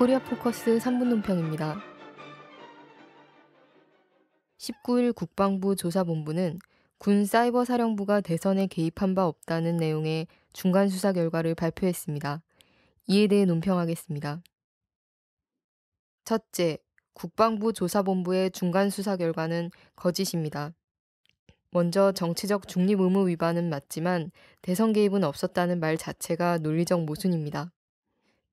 코리아 포커스 3분 논평입니다. 19일 국방부 조사본부는 군 사이버 사령부가 대선에 개입한 바 없다는 내용의 중간 수사 결과를 발표했습니다. 이에 대해 논평하겠습니다. 첫째, 국방부 조사본부의 중간 수사 결과는 거짓입니다. 먼저 정치적 중립 의무 위반은 맞지만 대선 개입은 없었다는 말 자체가 논리적 모순입니다.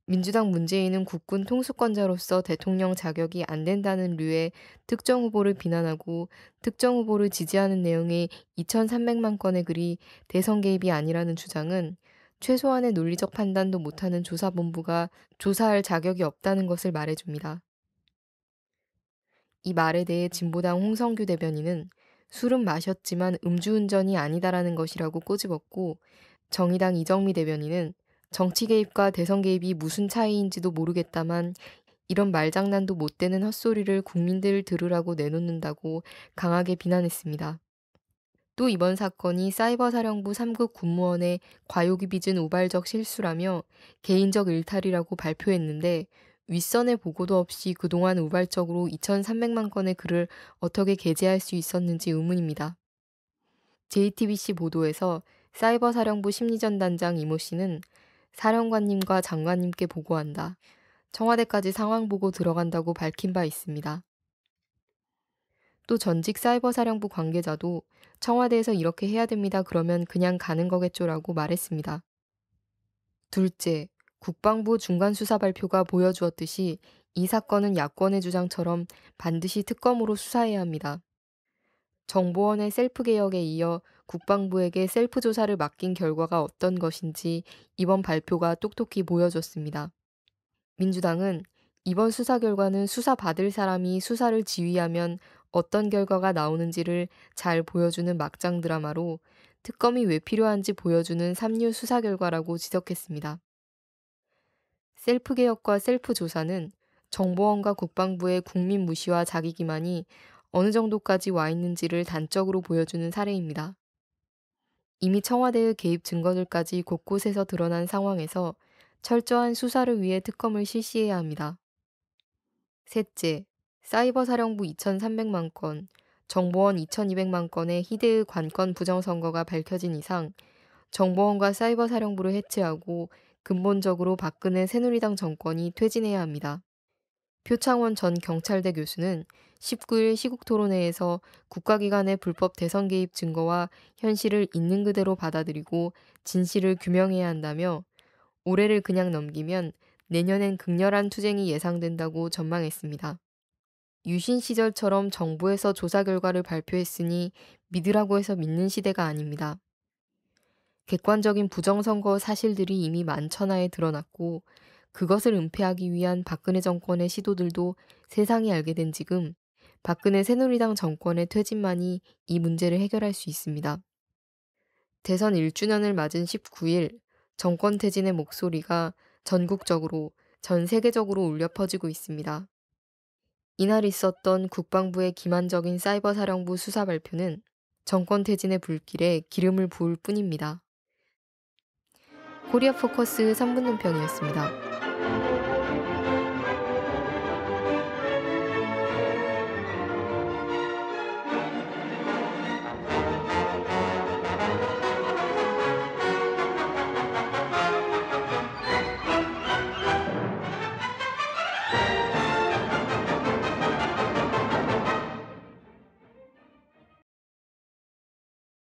민주당 문재인은 국군 통수권자로서 대통령 자격이 안 된다는 류의 특정 후보를 비난하고 특정 후보를 지지하는 내용의 2,300만 건의 글이 대선 개입이 아니라는 주장은 최소한의 논리적 판단도 못하는 조사본부가 조사할 자격이 없다는 것을 말해줍니다. 이 말에 대해 진보당 홍성규 대변인은 술은 마셨지만 음주운전이 아니다라는 것이라고 꼬집었고 정의당 이정미 대변인은 정치 개입과 대선 개입이 무슨 차이인지도 모르겠다만 이런 말장난도 못 되는 헛소리를 국민들 들으라고 내놓는다고 강하게 비난했습니다. 또 이번 사건이 사이버 사령부 3급 군무원의 과욕이 빚은 우발적 실수라며 개인적 일탈이라고 발표했는데 윗선의 보고도 없이 그동안 우발적으로 2,300만 건의 글을 어떻게 게재할 수 있었는지 의문입니다. JTBC 보도에서 사이버 사령부 심리전 단장 이모 씨는 사령관님과 장관님께 보고한다. 청와대까지 상황 보고 들어간다고 밝힌 바 있습니다. 또 전직 사이버사령부 관계자도 청와대에서 이렇게 해야 됩니다. 그러면 그냥 가는 거겠죠라고 말했습니다. 둘째, 국방부 중간수사 발표가 보여주었듯이 이 사건은 야권의 주장처럼 반드시 특검으로 수사해야 합니다. 정보원의 셀프 개혁에 이어 국방부에게 셀프 조사를 맡긴 결과가 어떤 것인지 이번 발표가 똑똑히 보여줬습니다. 민주당은 이번 수사 결과는 수사 받을 사람이 수사를 지휘하면 어떤 결과가 나오는지를 잘 보여주는 막장 드라마로 특검이 왜 필요한지 보여주는 삼류 수사 결과라고 지적했습니다. 셀프 개혁과 셀프 조사는 정보원과 국방부의 국민 무시와 자기기만이 어느 정도까지 와 있는지를 단적으로 보여주는 사례입니다. 이미 청와대의 개입 증거들까지 곳곳에서 드러난 상황에서 철저한 수사를 위해 특검을 실시해야 합니다. 셋째, 사이버 사령부 2,300만 건, 정보원 2,200만 건의 희대의 관건 부정선거가 밝혀진 이상 정보원과 사이버 사령부를 해체하고 근본적으로 박근혜 새누리당 정권이 퇴진해야 합니다. 표창원 전 경찰대 교수는 19일 시국 토론회에서 국가기관의 불법 대선 개입 증거와 현실을 있는 그대로 받아들이고 진실을 규명해야 한다며 올해를 그냥 넘기면 내년엔 극렬한 투쟁이 예상된다고 전망했습니다. 유신 시절처럼 정부에서 조사 결과를 발표했으니 믿으라고 해서 믿는 시대가 아닙니다. 객관적인 부정선거 사실들이 이미 만천하에 드러났고 그것을 은폐하기 위한 박근혜 정권의 시도들도 세상이 알게 된 지금 박근혜 새누리당 정권의 퇴진만이 이 문제를 해결할 수 있습니다. 대선 1주년을 맞은 19일 정권 퇴진의 목소리가 전국적으로 전 세계적으로 울려 퍼지고 있습니다. 이날 있었던 국방부의 기만적인 사이버 사령부 수사 발표는 정권 퇴진의 불길에 기름을 부을 뿐입니다. 코리아 포커스 3분 논평이었습니다.